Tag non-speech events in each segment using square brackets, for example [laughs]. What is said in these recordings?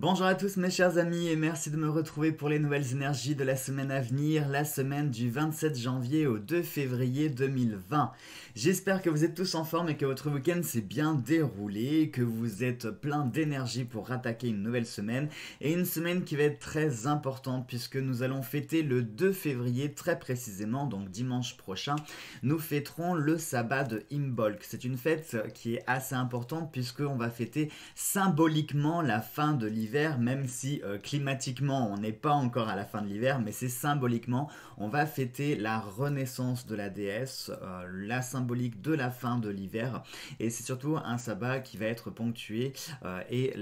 Bonjour à tous mes chers amis et merci de me retrouver pour les nouvelles énergies de la semaine à venir, la semaine du 27 janvier au 2 février 2020. J'espère que vous êtes tous en forme et que votre week-end s'est bien déroulé, que vous êtes plein d'énergie pour attaquer une nouvelle semaine et une semaine qui va être très importante puisque nous allons fêter le 2 février très précisément, donc dimanche prochain, nous fêterons le sabbat de Imbolc. C'est une fête qui est assez importante puisqu'on va fêter symboliquement la fin de l'hiver même si euh, climatiquement on n'est pas encore à la fin de l'hiver, mais c'est symboliquement, on va fêter la renaissance de la déesse, euh, la symbolique de la fin de l'hiver, et c'est surtout un sabbat qui va être ponctué euh, et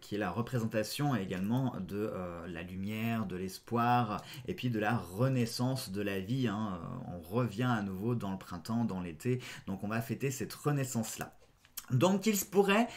qui est la représentation également de la lumière, de l'espoir, et puis de la renaissance de la vie. Hein. On revient à nouveau dans le printemps, dans l'été, donc on va fêter cette renaissance-là. Donc il se pourrait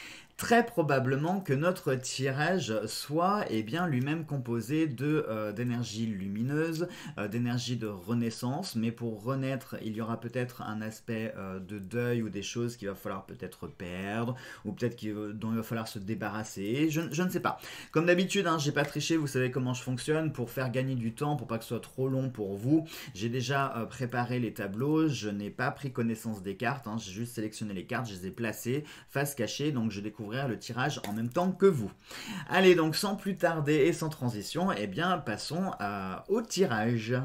très probablement que notre tirage soit eh bien lui-même composé de euh, d'énergie lumineuse, euh, d'énergie de renaissance, mais pour renaître, il y aura peut-être un aspect euh, de deuil ou des choses qu'il va falloir peut-être perdre ou peut-être dont il va falloir se débarrasser. Je, ne sais pas. Comme d'habitude, hein, j'ai pas triché, vous savez comment je fonctionne pour faire gagner du temps, pour pas que ce soit trop long pour vous. J'ai déjà préparé les tableaux, je n'ai pas pris connaissance des cartes, hein. j'ai juste sélectionné les cartes, je les ai placées face cachée, donc je découvre le tirage en même temps que vous. Allez, donc sans plus tarder et sans transition, eh bien, passons euh, au tirage.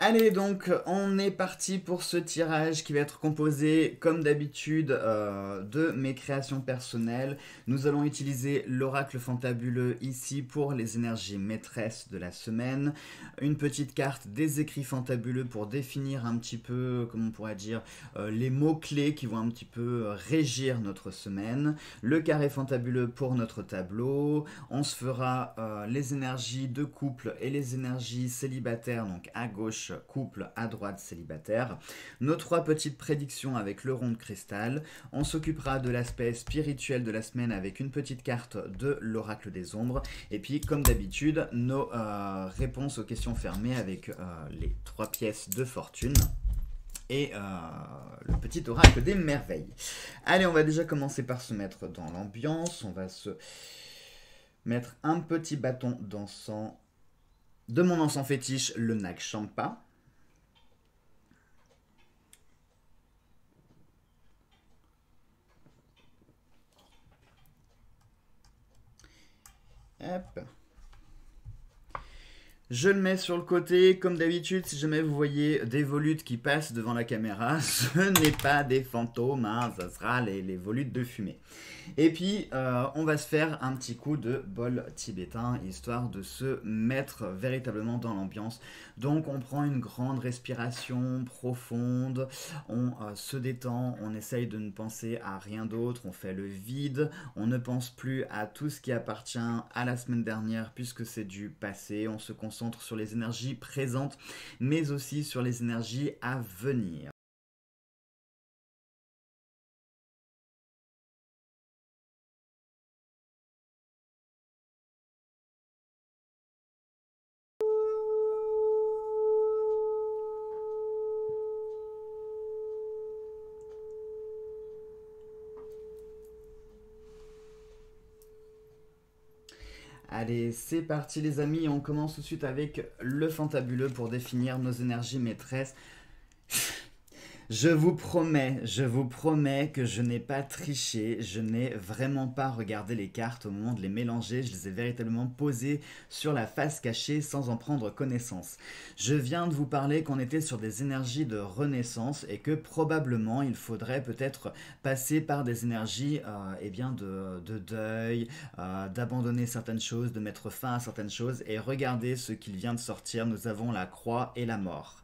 Allez donc, on est parti pour ce tirage qui va être composé, comme d'habitude, euh, de mes créations personnelles. Nous allons utiliser l'oracle fantabuleux ici pour les énergies maîtresses de la semaine. Une petite carte des écrits fantabuleux pour définir un petit peu, comment on pourrait dire, euh, les mots-clés qui vont un petit peu euh, régir notre semaine. Le carré fantabuleux pour notre tableau. On se fera les énergies de couple et les énergies célibataires, donc à gauche couple, à droite, célibataire. Nos trois petites prédictions avec le rond de cristal. On s'occupera de l'aspect spirituel de la semaine avec une petite carte de l'oracle des ombres. Et puis, comme d'habitude, nos euh, réponses aux questions fermées avec euh, les trois pièces de fortune et euh, le petit oracle des merveilles. Allez, on va déjà commencer par se mettre dans l'ambiance. On va se mettre un petit bâton dansant de mon encens fétiche, le Nag Champa. Je le mets sur le côté, comme d'habitude, si jamais vous voyez des volutes qui passent devant la caméra, [laughs] ce n'est pas des fantômes, hein, ça sera les volutes de fumée. Et puis, euh, on va se faire un petit coup de bol tibétain, histoire de se mettre véritablement dans l'ambiance. Donc, on prend une grande respiration profonde, on euh, se détend, on essaye de ne penser à rien d'autre, on fait le vide, on ne pense plus à tout ce qui appartient à la semaine dernière, puisque c'est du passé, on se concentre sur les énergies présentes, mais aussi sur les énergies à venir. Allez, c'est parti les amis, on commence tout de suite avec le fantabuleux pour définir nos énergies maîtresses. Je vous promets, je vous promets que je n'ai pas triché, je n'ai vraiment pas regardé les cartes au moment de les mélanger, je les ai véritablement posées sur la face cachée sans en prendre connaissance. Je viens de vous parler qu'on était sur des énergies de renaissance et que probablement il faudrait peut-être passer par des énergies euh, eh bien de, de deuil, euh, d'abandonner certaines choses, de mettre fin à certaines choses et regardez ce qu'il vient de sortir, nous avons la croix et la mort.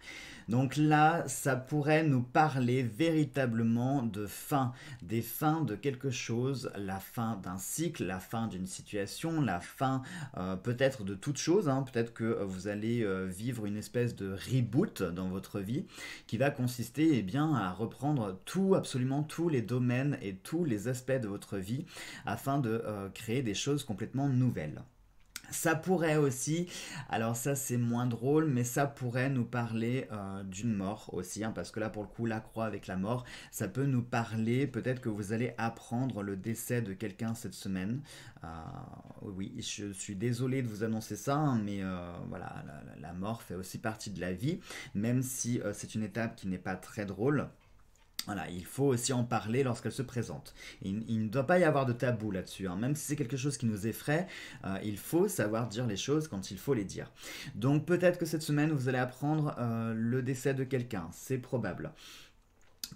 Donc là, ça pourrait nous parler véritablement de fin, des fins de quelque chose, la fin d'un cycle, la fin d'une situation, la fin euh, peut-être de toute chose, hein. peut-être que euh, vous allez euh, vivre une espèce de reboot dans votre vie qui va consister eh bien, à reprendre tout, absolument tous les domaines et tous les aspects de votre vie afin de créer des choses complètement nouvelles. Ça pourrait aussi, alors ça c'est moins drôle, mais ça pourrait nous parler euh, d'une mort aussi, hein, parce que là pour le coup la croix avec la mort, ça peut nous parler, peut-être que vous allez apprendre le décès de quelqu'un cette semaine. Euh, oui, je suis désolé de vous annoncer ça, hein, mais euh, voilà, la, mort fait aussi partie de la vie, même si c'est une étape qui n'est pas très drôle. Voilà, il faut aussi en parler lorsqu'elle se présente. Il, ne doit pas y avoir de tabou là-dessus. Hein. Même si c'est quelque chose qui nous effraie, euh, il faut savoir dire les choses quand il faut les dire. Donc peut-être que cette semaine, vous allez apprendre euh, le décès de quelqu'un. C'est probable.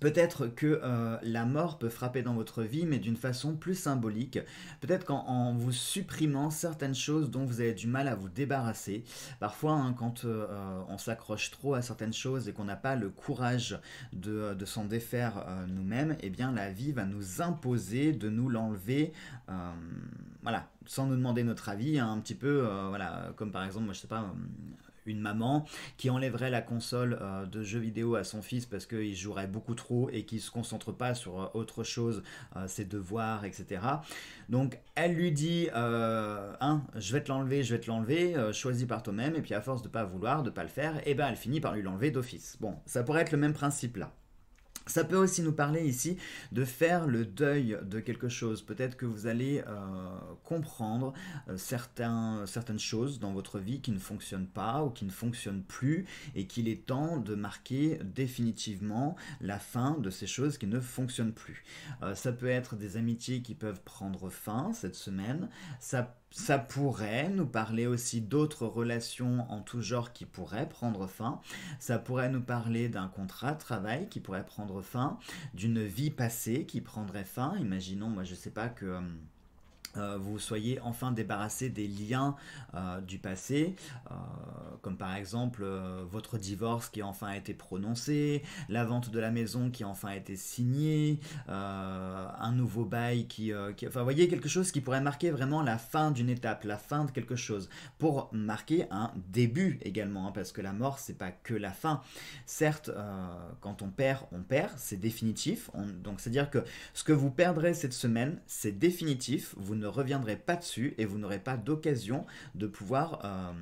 Peut-être que euh, la mort peut frapper dans votre vie, mais d'une façon plus symbolique. Peut-être qu'en vous supprimant certaines choses dont vous avez du mal à vous débarrasser. Parfois, hein, quand euh, on s'accroche trop à certaines choses et qu'on n'a pas le courage de, s'en défaire euh, nous-mêmes, eh bien la vie va nous imposer de nous l'enlever. voilà, sans nous demander notre avis, hein, un petit peu, voilà, comme par exemple, moi je sais pas une maman qui enlèverait la console euh, de jeux vidéo à son fils parce qu'il jouerait beaucoup trop et qu'il se concentre pas sur euh, autre chose, euh, ses devoirs, etc. Donc elle lui dit, hein, je vais te l'enlever, je vais te l'enlever, choisis par toi-même, et puis à force de pas vouloir, de pas le faire, et eh ben elle finit par lui l'enlever d'office. Bon, ça pourrait être le même principe là. Ça peut aussi nous parler ici de faire le deuil de quelque chose. Peut-être que vous allez euh, comprendre euh, certaines choses dans votre vie qui ne fonctionnent pas ou qui ne fonctionnent plus et qu'il est temps de marquer définitivement la fin de ces choses qui ne fonctionnent plus. Euh, ça peut être des amitiés qui peuvent prendre fin cette semaine. Ça ça pourrait nous parler aussi d'autres relations en tout genre qui pourraient prendre fin. Ça pourrait nous parler d'un contrat de travail qui pourrait prendre fin, d'une vie passée qui prendrait fin. Imaginons, moi je sais pas que... Euh, euh, vous soyez enfin débarrassé des liens euh, du passé, euh, comme par exemple votre divorce qui a enfin été prononcé, la vente de la maison qui a enfin été signée, un nouveau bail qui, Enfin, voyez, quelque chose qui pourrait marquer vraiment la fin d'une étape, la fin de quelque chose, pour marquer un début également, hein, parce que la mort, c'est pas que la fin. Certes, quand on perd, on perd, c'est définitif, donc c'est-à-dire que ce que vous perdrez cette semaine, c'est définitif, vous ne reviendrez pas dessus et vous n'aurez pas d'occasion de pouvoir euh,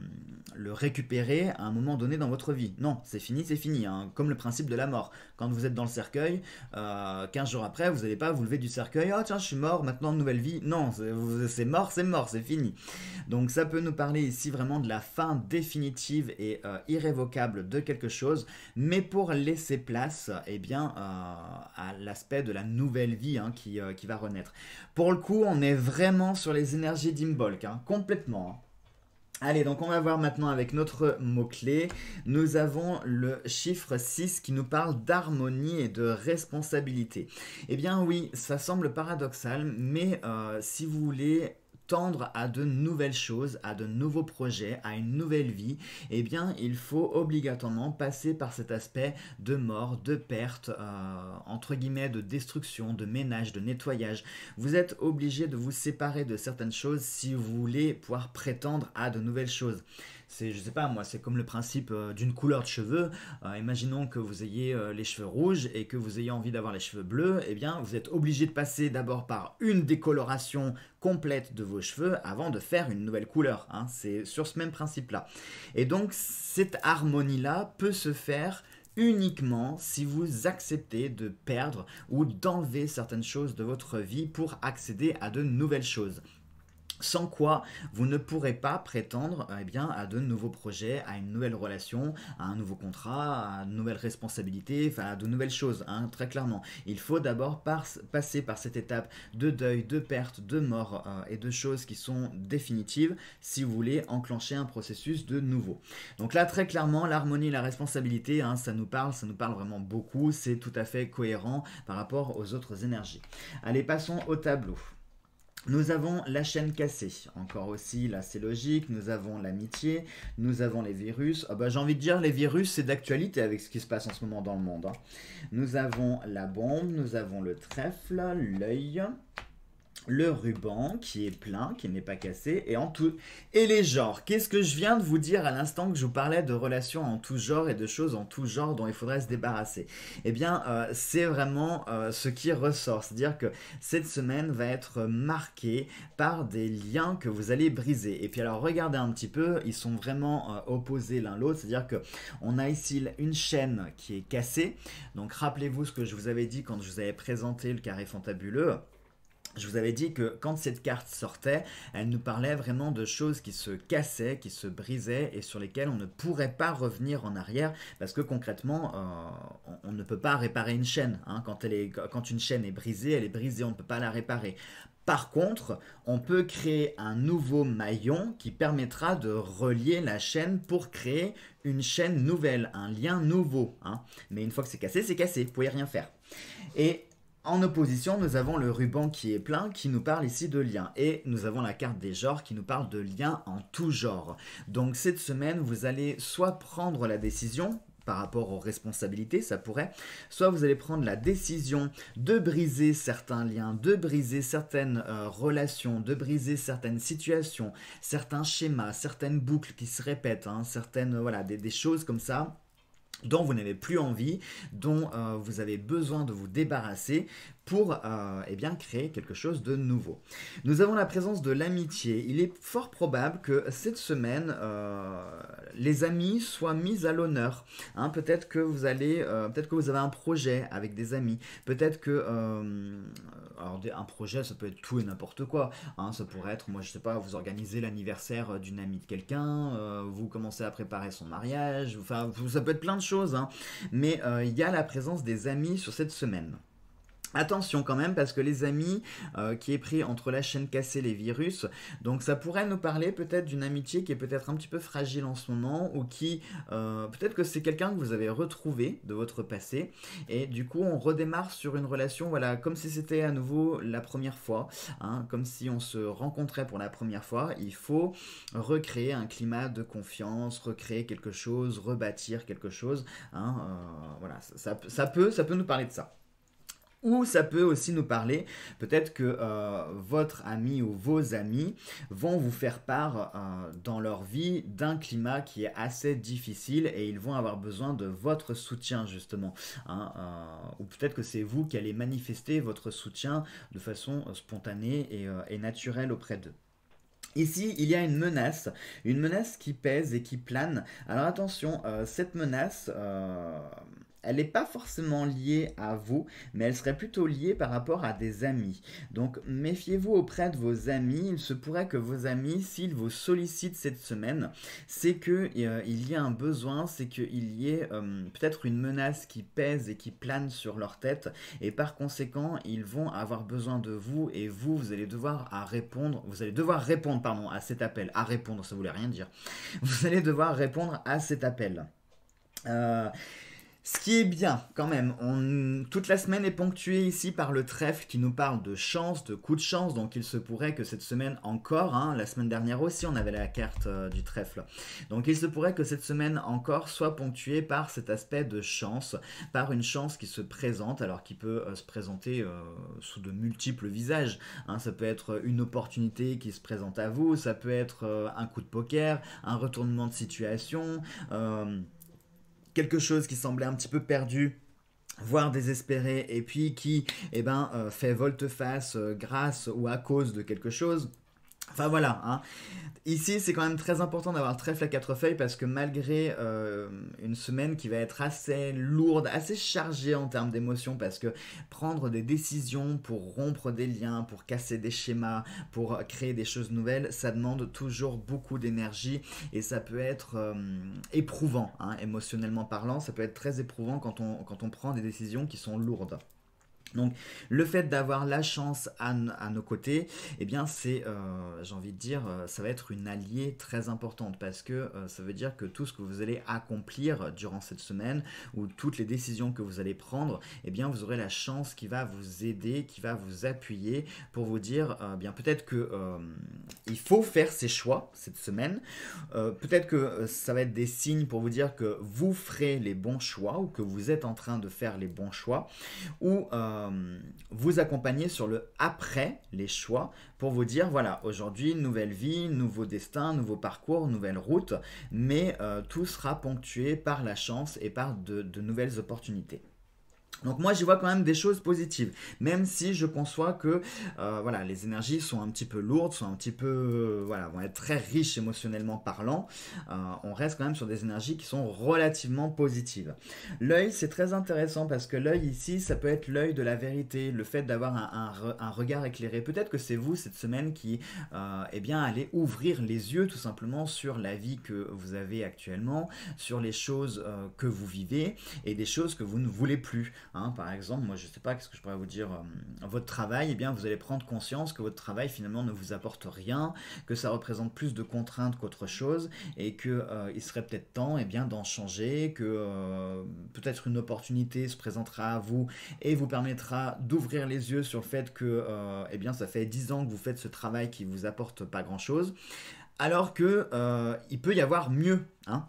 le récupérer à un moment donné dans votre vie. Non, c'est fini, c'est fini, hein. comme le principe de la mort. Quand vous êtes dans le cercueil, 15 euh, jours après, vous n'allez pas vous lever du cercueil, oh tiens, je suis mort, maintenant nouvelle vie. Non, c'est mort, c'est mort, c'est fini. Donc ça peut nous parler ici vraiment de la fin définitive et euh, irrévocable de quelque chose, mais pour laisser place et eh bien, à l'aspect de la nouvelle vie hein, qui, qui va renaître. Pour le coup, on est vraiment sur les énergies d'Imbolc, hein, complètement. Hein. Allez, donc on va voir maintenant avec notre mot-clé. Nous avons le chiffre 6 qui nous parle d'harmonie et de responsabilité. Eh bien oui, ça semble paradoxal, mais euh, si vous voulez tendre à de nouvelles choses, à de nouveaux projets, à une nouvelle vie, eh bien il faut obligatoirement passer par cet aspect de mort, de perte, euh, entre guillemets de destruction, de ménage, de nettoyage. Vous êtes obligé de vous séparer de certaines choses si vous voulez pouvoir prétendre à de nouvelles choses. C'est, je sais pas moi, c'est comme le principe euh, d'une couleur de cheveux. Euh, imaginons que vous ayez euh, les cheveux rouges et que vous ayez envie d'avoir les cheveux bleus. Eh bien, vous êtes obligé de passer d'abord par une décoloration complète de vos cheveux avant de faire une nouvelle couleur. Hein. C'est sur ce même principe-là. Et donc, cette harmonie-là peut se faire uniquement si vous acceptez de perdre ou d'enlever certaines choses de votre vie pour accéder à de nouvelles choses sans quoi vous ne pourrez pas prétendre eh bien, à de nouveaux projets, à une nouvelle relation, à un nouveau contrat, à de nouvelles responsabilités, enfin à de nouvelles choses, hein, très clairement. Il faut d'abord passer par cette étape de deuil, de perte, de mort euh, et de choses qui sont définitives si vous voulez enclencher un processus de nouveau. Donc là, très clairement, l'harmonie et la responsabilité, hein, ça nous parle, ça nous parle vraiment beaucoup, c'est tout à fait cohérent par rapport aux autres énergies. Allez, passons au tableau. Nous avons la chaîne cassée, encore aussi, là c'est logique, nous avons l'amitié, nous avons les virus, ah bah, j'ai envie de dire les virus c'est d'actualité avec ce qui se passe en ce moment dans le monde. Hein. Nous avons la bombe, nous avons le trèfle, l'œil, le ruban qui est plein, qui n'est pas cassé, et en tout... Et les genres, qu'est-ce que je viens de vous dire à l'instant que je vous parlais de relations en tout genre et de choses en tout genre dont il faudrait se débarrasser Eh bien, euh, c'est vraiment euh, ce qui ressort, c'est-à-dire que cette semaine va être marquée par des liens que vous allez briser. Et puis alors, regardez un petit peu, ils sont vraiment euh, opposés l'un l'autre, c'est-à-dire que on a ici une chaîne qui est cassée, donc rappelez-vous ce que je vous avais dit quand je vous avais présenté le carré fantabuleux, je vous avais dit que quand cette carte sortait, elle nous parlait vraiment de choses qui se cassaient, qui se brisaient et sur lesquelles on ne pourrait pas revenir en arrière parce que concrètement, euh, on, ne peut pas réparer une chaîne. Hein. Quand, une chaîne est brisée, elle est brisée, on ne peut pas la réparer. Par contre, on peut créer un nouveau maillon qui permettra de relier la chaîne pour créer une chaîne nouvelle, un lien nouveau. Hein. Mais une fois que c'est cassé, c'est cassé, vous pouvez rien faire. Et en opposition, nous avons le ruban qui est plein qui nous parle ici de liens et nous avons la carte des genres qui nous parle de liens en tout genre. Donc cette semaine, vous allez soit prendre la décision par rapport aux responsabilités, ça pourrait, soit vous allez prendre la décision de briser certains liens, de briser certaines euh, relations, de briser certaines situations, certains schémas, certaines boucles qui se répètent, hein, certaines, voilà, des choses comme ça dont vous n'avez plus envie, dont euh, vous avez besoin de vous débarrasser, pour euh, eh bien, créer quelque chose de nouveau. Nous avons la présence de l'amitié. Il est fort probable que cette semaine, euh, les amis soient mis à l'honneur. Hein, peut-être que vous allez, euh, peut-être que vous avez un projet avec des amis. Peut-être que, alors un projet, ça peut être tout et n'importe quoi. Hein, ça pourrait être, moi je sais pas, vous organisez l'anniversaire d'une amie de quelqu'un, vous commencez à préparer son mariage. Enfin, ça peut être plein de choses. Hein. Mais il y a la présence des amis sur cette semaine. Attention quand même parce que les amis euh, qui est pris entre la chaîne cassée et les virus, donc ça pourrait nous parler peut-être d'une amitié qui est peut-être un petit peu fragile en ce moment ou qui euh, peut-être que c'est quelqu'un que vous avez retrouvé de votre passé et du coup on redémarre sur une relation voilà comme si c'était à nouveau la première fois, hein, comme si on se rencontrait pour la première fois. Il faut recréer un climat de confiance, recréer quelque chose, rebâtir quelque chose. Hein, euh, voilà ça peut ça peut nous parler de ça. Ou ça peut aussi nous parler, peut-être que euh, votre ami ou vos amis vont vous faire part euh, dans leur vie d'un climat qui est assez difficile et ils vont avoir besoin de votre soutien justement. Hein, euh, ou peut-être que c'est vous qui allez manifester votre soutien de façon spontanée et, naturelle auprès d'eux. Ici, il y a une menace, une menace qui pèse et qui plane. Alors attention, cette menace, elle n'est pas forcément liée à vous, mais elle serait plutôt liée par rapport à des amis. Donc méfiez-vous auprès de vos amis. Il se pourrait que vos amis, s'ils vous sollicitent cette semaine, c'est qu'il euh, il y a un besoin, c'est qu'il y ait euh, peut-être une menace qui pèse et qui plane sur leur tête. Et par conséquent, ils vont avoir besoin de vous et vous, vous allez devoir à répondre. Vous allez devoir répondre, pardon, à cet appel. À répondre, ça voulait rien dire. Vous allez devoir répondre à cet appel. Euh, ce qui est bien, quand même, toute la semaine est ponctuée ici par le trèfle qui nous parle de chance, de coup de chance, donc il se pourrait que cette semaine encore, hein, la semaine dernière aussi on avait la carte euh, du trèfle, donc il se pourrait que cette semaine encore soit ponctuée par cet aspect de chance, par une chance qui se présente, alors qui peut euh, se présenter euh, sous de multiples visages, hein. ça peut être une opportunité qui se présente à vous, ça peut être un coup de poker, un retournement de situation, quelque chose qui semblait un petit peu perdu voire désespéré et puis qui eh ben, euh, fait volte-face euh, grâce ou à cause de quelque chose Enfin voilà, hein. ici c'est quand même très important d'avoir très trèfle à quatre feuilles parce que malgré euh, une semaine qui va être assez lourde, assez chargée en termes d'émotions, parce que prendre des décisions pour rompre des liens, pour casser des schémas, pour créer des choses nouvelles, ça demande toujours beaucoup d'énergie et ça peut être euh, éprouvant, hein, émotionnellement parlant, ça peut être très éprouvant quand on, quand on prend des décisions qui sont lourdes. Donc le fait d'avoir la chance à, nos côtés, eh bien c'est, euh, j'ai envie de dire, euh, ça va être une alliée très importante parce que euh, ça veut dire que tout ce que vous allez accomplir durant cette semaine ou toutes les décisions que vous allez prendre, eh bien vous aurez la chance qui va vous aider, qui va vous appuyer pour vous dire, eh bien peut-être que il faut faire ces choix cette semaine. peut-être que ça va être des signes pour vous dire que vous ferez les bons choix ou que vous êtes en train de faire les bons choix ou euh, vous accompagner sur le après les choix pour vous dire voilà aujourd'hui nouvelle vie, nouveau destin, nouveau parcours, nouvelle route, mais euh, tout sera ponctué par la chance et par de nouvelles opportunités. Donc moi, j'y vois quand même des choses positives, même si je conçois que euh, voilà, les énergies sont un petit peu lourdes, sont un petit peu euh, voilà, vont être très riches émotionnellement parlant. Euh, on reste quand même sur des énergies qui sont relativement positives. L'œil, c'est très intéressant parce que l'œil ici, ça peut être l'œil de la vérité, le fait d'avoir un, regard éclairé. Peut-être que c'est vous cette semaine qui, eh bien, allez ouvrir les yeux tout simplement sur la vie que vous avez actuellement, sur les choses que vous vivez et des choses que vous ne voulez plus. Hein, par exemple, moi je ne sais pas, ce que je pourrais vous dire euh, Votre travail, et eh bien, vous allez prendre conscience que votre travail finalement ne vous apporte rien, que ça représente plus de contraintes qu'autre chose, et que euh, il serait peut-être temps et eh bien, d'en changer, que euh, peut-être une opportunité se présentera à vous et vous permettra d'ouvrir les yeux sur le fait que eh bien, ça fait 10 ans que vous faites ce travail qui ne vous apporte pas grand-chose alors que il peut y avoir mieux. Hein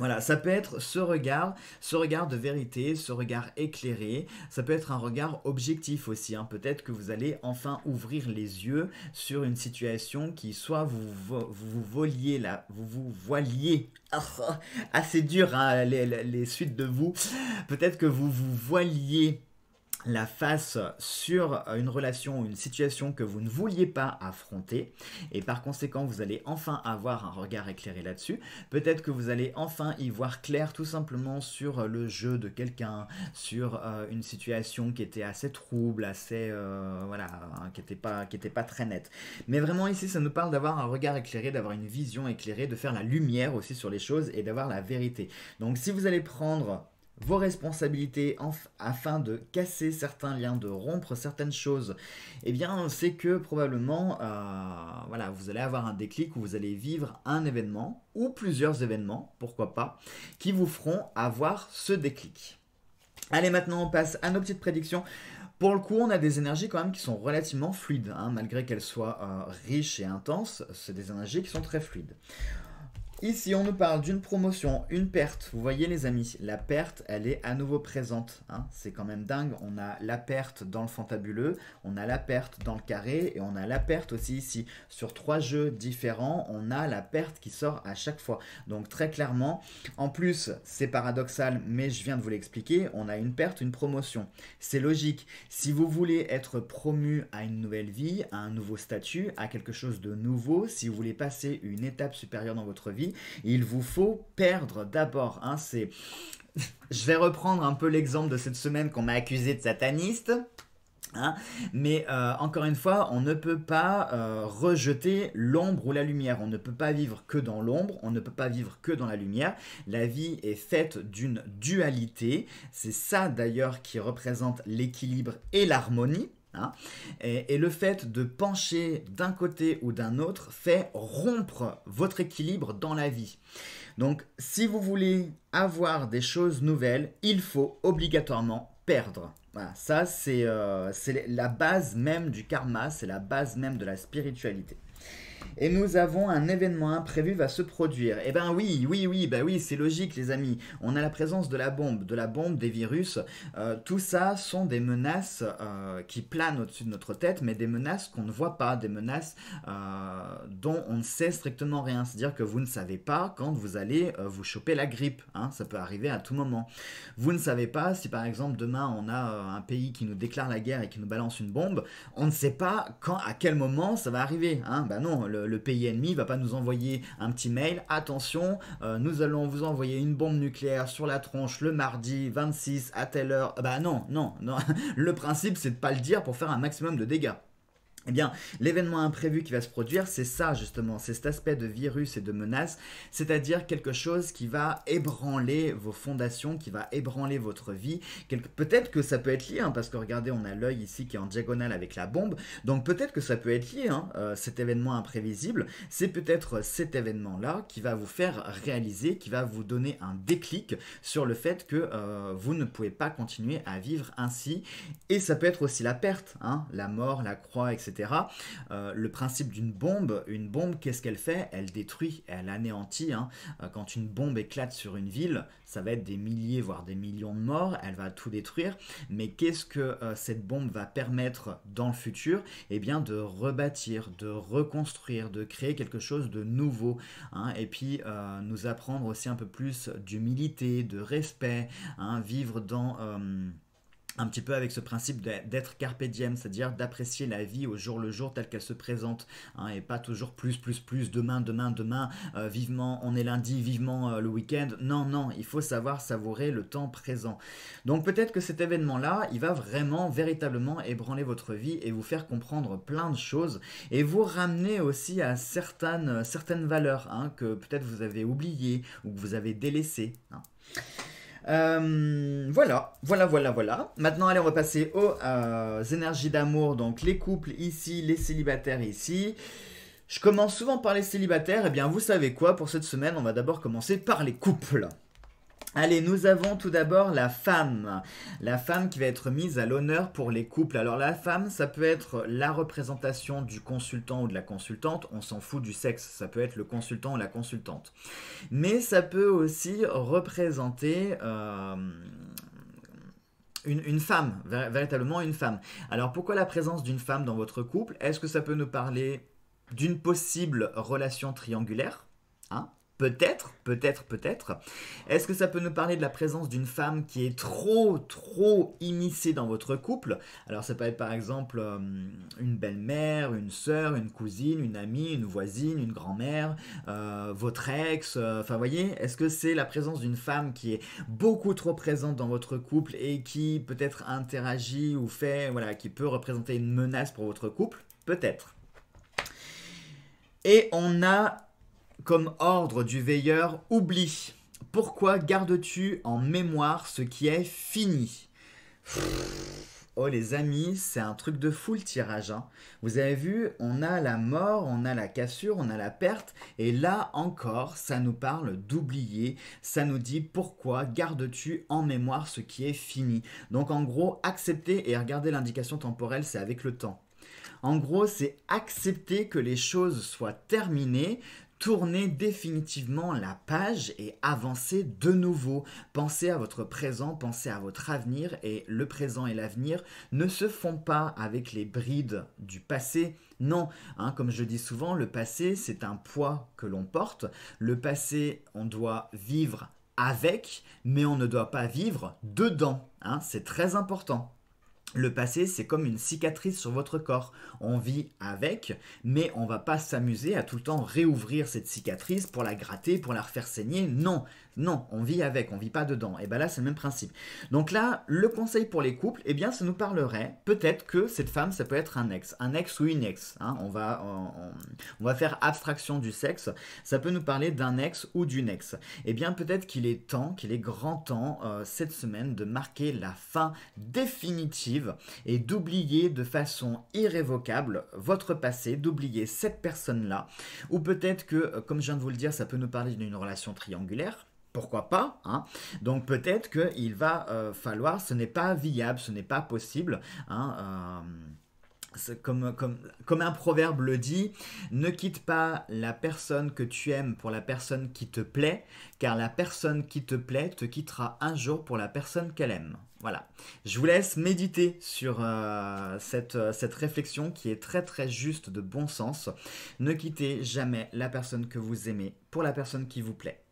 voilà, ça peut être ce regard, ce regard de vérité, ce regard éclairé, ça peut être un regard objectif aussi. Hein. Peut-être que vous allez enfin ouvrir les yeux sur une situation qui soit vous vous, voliez là, vous vous voiliez. assez [laughs] ah, dur à hein, les, les suites de vous. Peut-être que vous vous voiliez la face sur une relation, ou une situation que vous ne vouliez pas affronter et par conséquent vous allez enfin avoir un regard éclairé là-dessus. Peut-être que vous allez enfin y voir clair tout simplement sur le jeu de quelqu'un, sur euh, une situation qui était assez trouble, assez euh, voilà, hein, qui n'était pas qui était pas très nette. Mais vraiment ici ça nous parle d'avoir un regard éclairé, d'avoir une vision éclairée, de faire la lumière aussi sur les choses et d'avoir la vérité. Donc si vous allez prendre vos responsabilités afin de casser certains liens, de rompre certaines choses, et eh bien c'est que probablement euh, voilà, vous allez avoir un déclic où vous allez vivre un événement ou plusieurs événements, pourquoi pas, qui vous feront avoir ce déclic. Allez maintenant on passe à nos petites prédictions. Pour le coup, on a des énergies quand même qui sont relativement fluides, hein, malgré qu'elles soient euh, riches et intenses, c'est des énergies qui sont très fluides. Ici, on nous parle d'une promotion, une perte. Vous voyez les amis, la perte, elle est à nouveau présente. Hein. C'est quand même dingue. On a la perte dans le fantabuleux, on a la perte dans le carré et on a la perte aussi ici. Sur trois jeux différents, on a la perte qui sort à chaque fois. Donc très clairement, en plus, c'est paradoxal, mais je viens de vous l'expliquer, on a une perte, une promotion. C'est logique. Si vous voulez être promu à une nouvelle vie, à un nouveau statut, à quelque chose de nouveau, si vous voulez passer une étape supérieure dans votre vie, il vous faut perdre d'abord. Hein, je vais reprendre un peu l'exemple de cette semaine qu'on m'a accusé de sataniste. Hein, mais euh, encore une fois, on ne peut pas euh, rejeter l'ombre ou la lumière. On ne peut pas vivre que dans l'ombre, on ne peut pas vivre que dans la lumière. La vie est faite d'une dualité. C'est ça d'ailleurs qui représente l'équilibre et l'harmonie. Hein et, le fait de pencher d'un côté ou d'un autre fait rompre votre équilibre dans la vie. Donc si vous voulez avoir des choses nouvelles, il faut obligatoirement perdre. ça euh, c'est la base même du karma, c'est la base même de la spiritualité et nous avons un événement imprévu va se produire. Eh ben oui, oui, oui, ben oui, c'est logique les amis. On a la présence de la bombe, de la bombe, des virus. Euh, tout ça sont des menaces euh, qui planent au-dessus de notre tête, mais des menaces qu'on ne voit pas, des menaces euh, dont on ne sait strictement rien. C'est-à-dire que vous ne savez pas quand vous allez vous choper la grippe. Hein, ça peut arriver à tout moment. Vous ne savez pas si par exemple demain on a un pays qui nous déclare la guerre et qui nous balance une bombe. On ne sait pas quand, à quel moment ça va arriver. Hein. Ben non, le le, pays ennemi va pas nous envoyer un petit mail. Attention, euh, nous allons vous envoyer une bombe nucléaire sur la tronche le mardi 26 à telle heure. Bah non, non, non. [laughs] Le principe, c'est de pas le dire pour faire un maximum de dégâts. Eh bien, l'événement imprévu qui va se produire, c'est ça justement, c'est cet aspect de virus et de menace, c'est-à-dire quelque chose qui va ébranler vos fondations, qui va ébranler votre vie. Peut-être que ça peut être lié, hein, parce que regardez, on a l'œil ici qui est en diagonale avec la bombe, donc peut-être que ça peut être lié, hein, euh, cet événement imprévisible, c'est peut-être cet événement-là qui va vous faire réaliser, qui va vous donner un déclic sur le fait que euh, vous ne pouvez pas continuer à vivre ainsi, et ça peut être aussi la perte, hein, la mort, la croix, etc. Euh, le principe d'une bombe, une bombe, qu'est-ce qu'elle fait Elle détruit, elle anéantit. Hein. Euh, quand une bombe éclate sur une ville, ça va être des milliers, voire des millions de morts, elle va tout détruire. Mais qu'est-ce que euh, cette bombe va permettre dans le futur Eh bien, de rebâtir, de reconstruire, de créer quelque chose de nouveau. Hein. Et puis, nous apprendre aussi un peu plus d'humilité, de respect, hein, vivre dans un petit peu avec ce principe d'être carpe diem, c'est-à-dire d'apprécier la vie au jour le jour telle qu'elle se présente, hein, et pas toujours plus, plus, plus, demain, demain, demain, euh, vivement, on est lundi, vivement euh, le week-end. Non, non, il faut savoir savourer le temps présent. Donc peut-être que cet événement-là, il va vraiment, véritablement ébranler votre vie et vous faire comprendre plein de choses, et vous ramener aussi à certaines, certaines valeurs hein, que peut-être vous avez oubliées ou que vous avez délaissées. Hein. Euh, voilà, voilà, voilà, voilà. Maintenant, allez, on va passer aux euh, énergies d'amour. Donc, les couples ici, les célibataires ici. Je commence souvent par les célibataires. Et eh bien, vous savez quoi Pour cette semaine, on va d'abord commencer par les couples. Allez, nous avons tout d'abord la femme. La femme qui va être mise à l'honneur pour les couples. Alors la femme, ça peut être la représentation du consultant ou de la consultante. On s'en fout du sexe, ça peut être le consultant ou la consultante. Mais ça peut aussi représenter... Euh, une, une, femme, véritablement une femme. Alors pourquoi la présence d'une femme dans votre couple Est-ce que ça peut nous parler d'une possible relation triangulaire hein Peut-être, peut-être, peut-être. Est-ce que ça peut nous parler de la présence d'une femme qui est trop, trop immiscée dans votre couple Alors ça peut être par exemple euh, une belle-mère, une sœur, une cousine, une amie, une voisine, une grand-mère, euh, votre ex. Euh, enfin, vous voyez, est-ce que c'est la présence d'une femme qui est beaucoup trop présente dans votre couple et qui peut-être interagit ou fait, voilà, qui peut représenter une menace pour votre couple Peut-être. Et on a comme ordre du veilleur, oublie. Pourquoi gardes-tu en mémoire ce qui est fini Oh les amis, c'est un truc de fou le tirage. Hein. Vous avez vu, on a la mort, on a la cassure, on a la perte. Et là encore, ça nous parle d'oublier. Ça nous dit pourquoi gardes-tu en mémoire ce qui est fini. Donc en gros, accepter et regarder l'indication temporelle, c'est avec le temps. En gros, c'est accepter que les choses soient terminées, tournez définitivement la page et avancez de nouveau. Pensez à votre présent, pensez à votre avenir et le présent et l'avenir ne se font pas avec les brides du passé. Non, hein, comme je dis souvent, le passé c'est un poids que l'on porte. Le passé, on doit vivre avec, mais on ne doit pas vivre dedans. Hein, c'est très important. Le passé, c'est comme une cicatrice sur votre corps. On vit avec, mais on va pas s'amuser à tout le temps réouvrir cette cicatrice pour la gratter, pour la refaire saigner. Non, non, on vit avec, on vit pas dedans. Et bien là, c'est le même principe. Donc là, le conseil pour les couples, eh bien, ça nous parlerait peut-être que cette femme, ça peut être un ex, un ex ou une ex. Hein. On, va, on, va faire abstraction du sexe. Ça peut nous parler d'un ex ou d'une ex. Eh bien, peut-être qu'il est temps, qu'il est grand temps euh, cette semaine de marquer la fin définitive et d'oublier de façon irrévocable votre passé, d'oublier cette personne-là. Ou peut-être que, euh, comme je viens de vous le dire, ça peut nous parler d'une relation triangulaire pourquoi pas hein. Donc peut-être qu'il va euh, falloir, ce n'est pas viable, ce n'est pas possible. Hein, euh, comme, un proverbe le dit, ne quitte pas la personne que tu aimes pour la personne qui te plaît, car la personne qui te plaît te quittera un jour pour la personne qu'elle aime. Voilà. Je vous laisse méditer sur euh, cette, cette, réflexion qui est très très juste de bon sens. Ne quittez jamais la personne que vous aimez pour la personne qui vous plaît.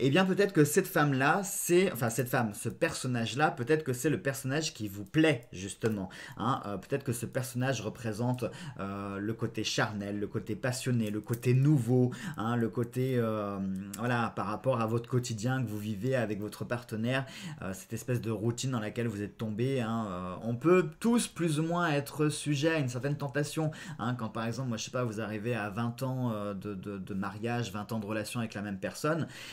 Et Eh bien, peut-être que cette femme-là, c'est, enfin cette femme, ce personnage-là, peut-être que c'est le personnage qui vous plaît justement. Hein. Euh, peut-être que ce personnage représente euh, le côté charnel, le côté passionné, le côté nouveau, hein, le côté, euh, voilà, par rapport à votre quotidien que vous vivez avec votre partenaire, cette espèce de routine dans laquelle vous êtes tombé. Hein. on peut tous plus ou moins être sujet à une certaine tentation. quand par exemple, moi je sais pas, vous arrivez à 20 ans de, de mariage, 20 ans de relation avec la même personne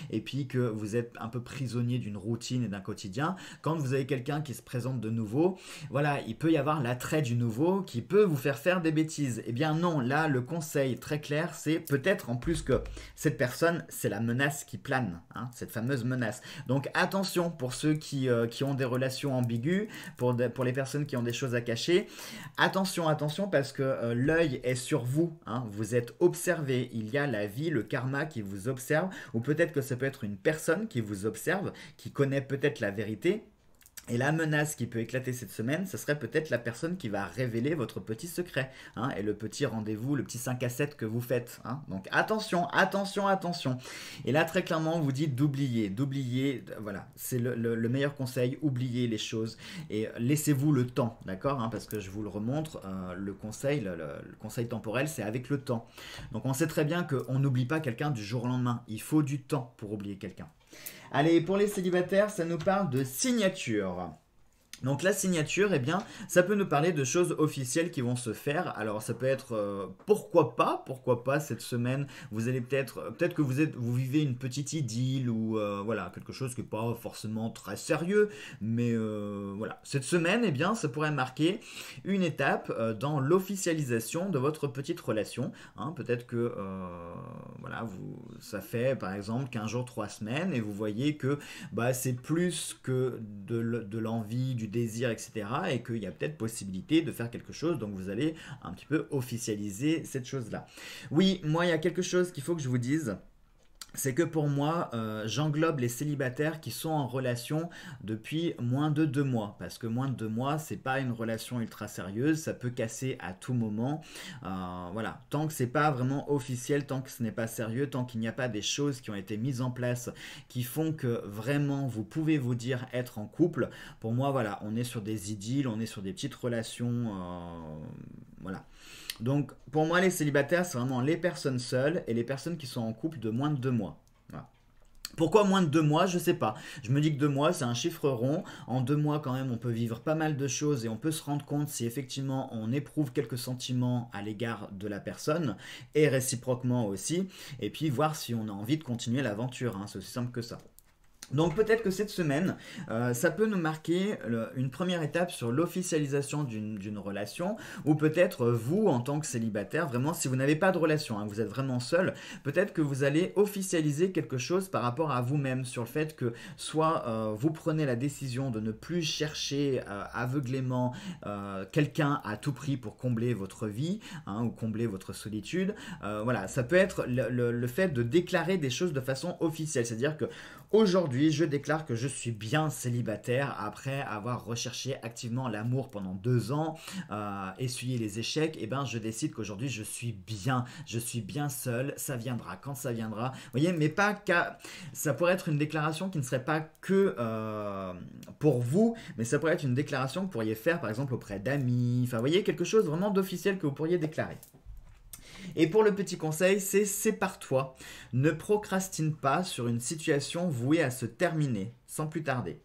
et puis que vous êtes un peu prisonnier d'une routine et d'un quotidien. Quand vous avez quelqu'un qui se présente de nouveau, voilà, il peut y avoir l'attrait du nouveau qui peut vous faire faire des bêtises. Eh bien non, là, le conseil très clair, c'est peut-être en plus que cette personne, c'est la menace qui plane, hein, cette fameuse menace. Donc attention pour ceux qui, euh, qui ont des relations ambiguës, pour, pour les personnes qui ont des choses à cacher, attention, attention parce que euh, l'œil est sur vous, hein. vous êtes observé, il y a la vie, le karma qui vous observe, ou peut-être que ça peut être une personne qui vous observe, qui connaît peut-être la vérité, et la menace qui peut éclater cette semaine, ce serait peut-être la personne qui va révéler votre petit secret, hein, et le petit rendez-vous, le petit 5 à 7 que vous faites. Hein. Donc attention, attention, attention. Et là, très clairement, on vous dit d'oublier, d'oublier, voilà, c'est le, meilleur conseil, oubliez les choses, et laissez-vous le temps, d'accord hein, Parce que je vous le remontre, euh, le conseil, le, le conseil temporel, c'est avec le temps. Donc on sait très bien qu'on n'oublie pas quelqu'un du jour au lendemain, il faut du temps pour oublier quelqu'un. Allez, pour les célibataires, ça nous parle de signature. Donc la signature, eh bien, ça peut nous parler de choses officielles qui vont se faire. Alors ça peut être euh, pourquoi pas, pourquoi pas cette semaine, vous allez peut-être, euh, peut-être que vous êtes, vous vivez une petite idylle ou euh, voilà quelque chose qui n'est pas forcément très sérieux, mais voilà cette semaine, eh bien, ça pourrait marquer une étape dans l'officialisation de votre petite relation. Hein, peut-être que voilà, vous, ça fait par exemple 15 jours, 3 semaines et vous voyez que bah, c'est plus que de l'envie du désir, etc. Et qu'il y a peut-être possibilité de faire quelque chose. Donc vous allez un petit peu officialiser cette chose-là. Oui, moi, il y a quelque chose qu'il faut que je vous dise c'est que pour moi, euh, j'englobe les célibataires qui sont en relation depuis moins de deux mois. Parce que moins de deux mois, c'est pas une relation ultra sérieuse, ça peut casser à tout moment. Euh, voilà, tant que c'est pas vraiment officiel, tant que ce n'est pas sérieux, tant qu'il n'y a pas des choses qui ont été mises en place qui font que vraiment vous pouvez vous dire être en couple, pour moi, voilà, on est sur des idylles, on est sur des petites relations. Euh, voilà. Donc, pour moi, les célibataires, c'est vraiment les personnes seules et les personnes qui sont en couple de moins de deux mois. Pourquoi moins de deux mois Je sais pas. Je me dis que deux mois, c'est un chiffre rond. En deux mois, quand même, on peut vivre pas mal de choses et on peut se rendre compte si effectivement on éprouve quelques sentiments à l'égard de la personne et réciproquement aussi. Et puis voir si on a envie de continuer l'aventure. Hein. C'est aussi simple que ça. Donc peut-être que cette semaine, euh, ça peut nous marquer une première étape sur l'officialisation d'une relation, ou peut-être euh, vous, en tant que célibataire, vraiment, si vous n'avez pas de relation, hein, vous êtes vraiment seul, peut-être que vous allez officialiser quelque chose par rapport à vous-même, sur le fait que soit euh, vous prenez la décision de ne plus chercher aveuglément quelqu'un à tout prix pour combler votre vie, hein, ou combler votre solitude. voilà, ça peut être le fait de déclarer des choses de façon officielle, c'est-à-dire que Aujourd'hui, je déclare que je suis bien célibataire après avoir recherché activement l'amour pendant deux ans, euh, essuyé les échecs. Et eh ben, je décide qu'aujourd'hui, je suis bien. Je suis bien seul. Ça viendra quand ça viendra. Vous voyez, mais pas qu'à. Ça pourrait être une déclaration qui ne serait pas que euh, pour vous, mais ça pourrait être une déclaration que vous pourriez faire, par exemple, auprès d'amis. Enfin, vous voyez, quelque chose vraiment d'officiel que vous pourriez déclarer. Et pour le petit conseil, c'est par toi Ne procrastine pas sur une situation vouée à se terminer sans plus tarder.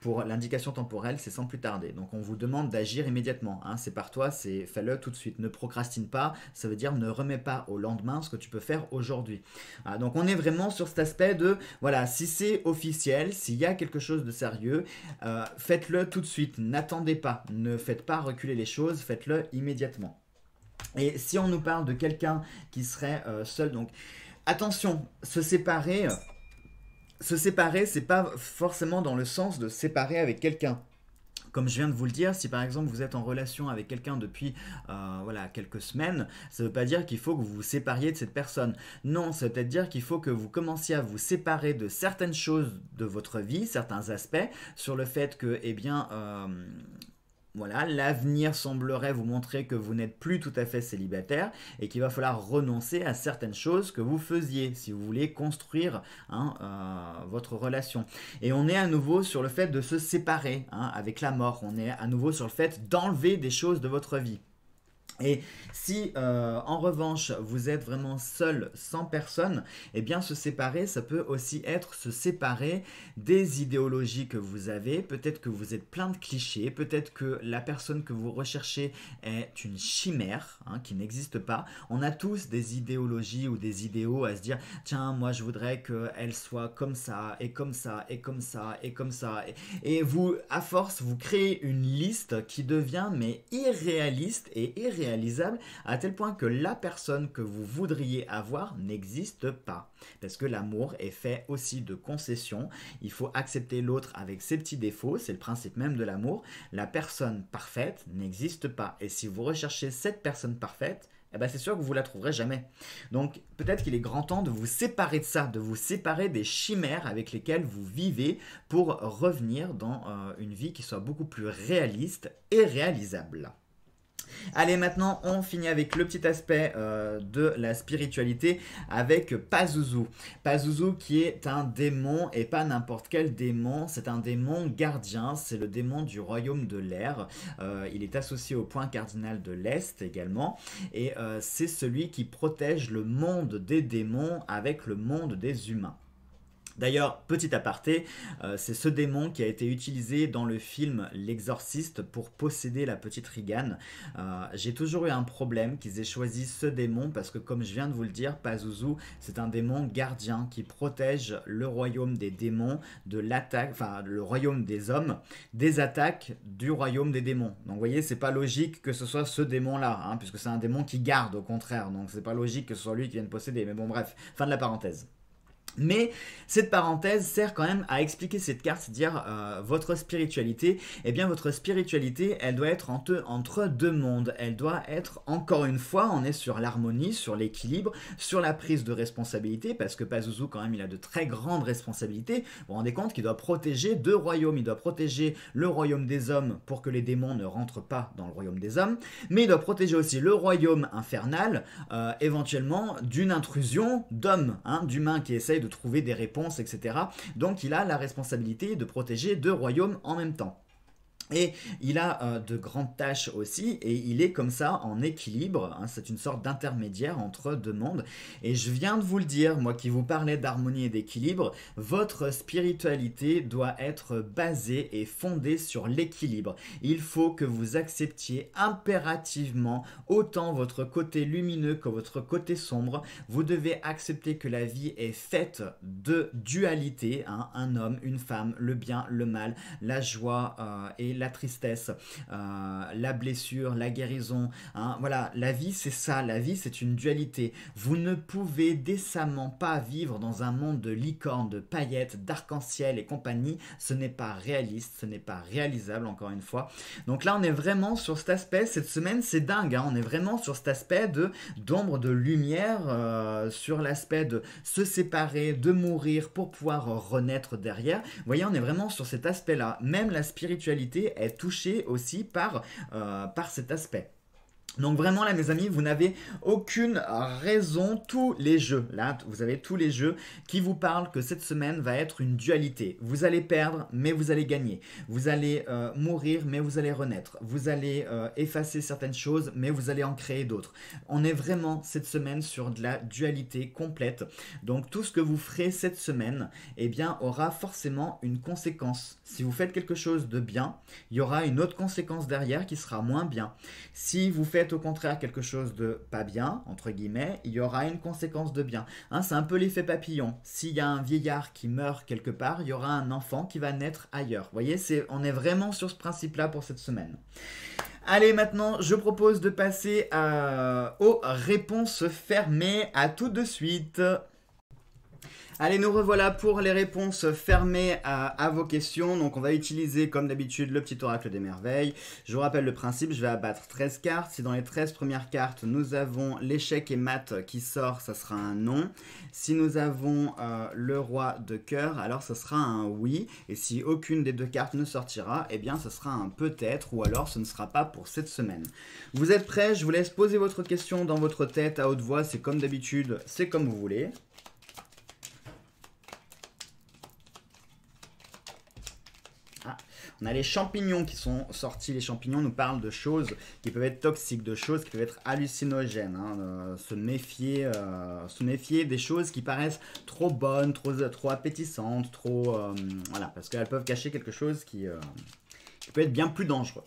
Pour l'indication temporelle, c'est sans plus tarder. Donc on vous demande d'agir immédiatement. Hein. C'est par toi, c'est fais-le tout de suite. Ne procrastine pas, ça veut dire ne remets pas au lendemain ce que tu peux faire aujourd'hui. Ah, donc on est vraiment sur cet aspect de, voilà, si c'est officiel, s'il y a quelque chose de sérieux, euh, faites-le tout de suite. N'attendez pas. Ne faites pas reculer les choses, faites-le immédiatement. Et si on nous parle de quelqu'un qui serait euh, seul, donc attention, se séparer, euh, se séparer, c'est pas forcément dans le sens de séparer avec quelqu'un comme je viens de vous le dire, si par exemple vous êtes en relation avec quelqu'un depuis euh, voilà, quelques semaines, ça ne veut pas dire qu'il faut que vous vous sépariez de cette personne. Non, ça veut peut-être dire qu'il faut que vous commenciez à vous séparer de certaines choses de votre vie, certains aspects, sur le fait que, eh bien, voilà, l'avenir semblerait vous montrer que vous n'êtes plus tout à fait célibataire et qu'il va falloir renoncer à certaines choses que vous faisiez si vous voulez construire hein, euh, votre relation. Et on est à nouveau sur le fait de se séparer hein, avec la mort, on est à nouveau sur le fait d'enlever des choses de votre vie. Et si euh, en revanche vous êtes vraiment seul, sans personne, eh bien se séparer, ça peut aussi être se séparer des idéologies que vous avez. Peut-être que vous êtes plein de clichés, peut-être que la personne que vous recherchez est une chimère hein, qui n'existe pas. On a tous des idéologies ou des idéaux à se dire tiens moi je voudrais qu'elle soit comme ça et comme ça et comme ça et comme ça. Et vous, à force, vous créez une liste qui devient mais irréaliste et irréaliste réalisable à tel point que la personne que vous voudriez avoir n'existe pas. Parce que l'amour est fait aussi de concessions. Il faut accepter l'autre avec ses petits défauts. C'est le principe même de l'amour. La personne parfaite n'existe pas. Et si vous recherchez cette personne parfaite, eh ben c'est sûr que vous la trouverez jamais. Donc peut-être qu'il est grand temps de vous séparer de ça, de vous séparer des chimères avec lesquelles vous vivez pour revenir dans euh, une vie qui soit beaucoup plus réaliste et réalisable. Allez, maintenant, on finit avec le petit aspect euh, de la spiritualité avec Pazuzu. Pazuzu qui est un démon et pas n'importe quel démon, c'est un démon gardien, c'est le démon du royaume de l'air. Euh, il est associé au point cardinal de l'Est également et euh, c'est celui qui protège le monde des démons avec le monde des humains. D'ailleurs, petit aparté, euh, c'est ce démon qui a été utilisé dans le film L'Exorciste pour posséder la petite Regan. Euh, j'ai toujours eu un problème qu'ils aient choisi ce démon parce que, comme je viens de vous le dire, Pazuzu, c'est un démon gardien qui protège le royaume des démons de l'attaque, enfin le royaume des hommes, des attaques du royaume des démons. Donc, vous voyez, c'est pas logique que ce soit ce démon-là, hein, puisque c'est un démon qui garde, au contraire. Donc, c'est pas logique que ce soit lui qui vienne posséder. Mais bon, bref, fin de la parenthèse. Mais cette parenthèse sert quand même à expliquer cette carte, cest à dire euh, votre spiritualité. Eh bien, votre spiritualité, elle doit être entre, deux mondes. Elle doit être, encore une fois, on est sur l'harmonie, sur l'équilibre, sur la prise de responsabilité, parce que Pazuzu, quand même, il a de très grandes responsabilités. Vous vous rendez compte qu'il doit protéger deux royaumes. Il doit protéger le royaume des hommes pour que les démons ne rentrent pas dans le royaume des hommes, mais il doit protéger aussi le royaume infernal, euh, éventuellement, d'une intrusion d'hommes, hein, d'humains qui essayent de trouver des réponses, etc. Donc il a la responsabilité de protéger deux royaumes en même temps. Et il a euh, de grandes tâches aussi, et il est comme ça en équilibre, hein, c'est une sorte d'intermédiaire entre deux mondes. Et je viens de vous le dire, moi qui vous parlais d'harmonie et d'équilibre, votre spiritualité doit être basée et fondée sur l'équilibre. Il faut que vous acceptiez impérativement autant votre côté lumineux que votre côté sombre. Vous devez accepter que la vie est faite de dualité, hein, un homme, une femme, le bien, le mal, la joie euh, et la la tristesse, euh, la blessure, la guérison. Hein. voilà, la vie c'est ça, la vie c'est une dualité. Vous ne pouvez décemment pas vivre dans un monde de licornes, de paillettes, d'arc-en-ciel et compagnie. Ce n'est pas réaliste, ce n'est pas réalisable encore une fois. Donc là on est vraiment sur cet aspect, cette semaine c'est dingue, hein. on est vraiment sur cet aspect de d'ombre, de lumière, euh, sur l'aspect de se séparer, de mourir pour pouvoir renaître derrière. Vous voyez on est vraiment sur cet aspect là. Même la spiritualité est touché aussi par, euh, par cet aspect. Donc vraiment là mes amis, vous n'avez aucune raison, tous les jeux, là vous avez tous les jeux qui vous parlent que cette semaine va être une dualité. Vous allez perdre mais vous allez gagner. Vous allez euh, mourir mais vous allez renaître. Vous allez euh, effacer certaines choses mais vous allez en créer d'autres. On est vraiment cette semaine sur de la dualité complète. Donc tout ce que vous ferez cette semaine, eh bien aura forcément une conséquence. Si vous faites quelque chose de bien, il y aura une autre conséquence derrière qui sera moins bien. Si vous faites au contraire quelque chose de pas bien, entre guillemets, il y aura une conséquence de bien. Hein, c'est un peu l'effet papillon. S'il y a un vieillard qui meurt quelque part, il y aura un enfant qui va naître ailleurs. Vous voyez, c'est, on est vraiment sur ce principe-là pour cette semaine. Allez, maintenant, je propose de passer euh, aux réponses fermées. À tout de suite. Allez, nous revoilà pour les réponses fermées à, vos questions. Donc, on va utiliser, comme d'habitude, le petit oracle des merveilles. Je vous rappelle le principe, je vais abattre 13 cartes. Si dans les 13 premières cartes, nous avons l'échec et mat qui sort, ça sera un non. Si nous avons euh, le roi de cœur, alors ça sera un oui. Et si aucune des deux cartes ne sortira, eh bien, ce sera un peut-être, ou alors ce ne sera pas pour cette semaine. Vous êtes prêts Je vous laisse poser votre question dans votre tête à haute voix. C'est comme d'habitude, c'est comme vous voulez. On a les champignons qui sont sortis. Les champignons nous parlent de choses qui peuvent être toxiques, de choses qui peuvent être hallucinogènes. Hein, se, méfier, euh, méfier des choses qui paraissent trop bonnes, trop, appétissantes, trop... Euh, voilà, parce qu'elles peuvent cacher quelque chose euh, qui, peut être bien plus dangereux.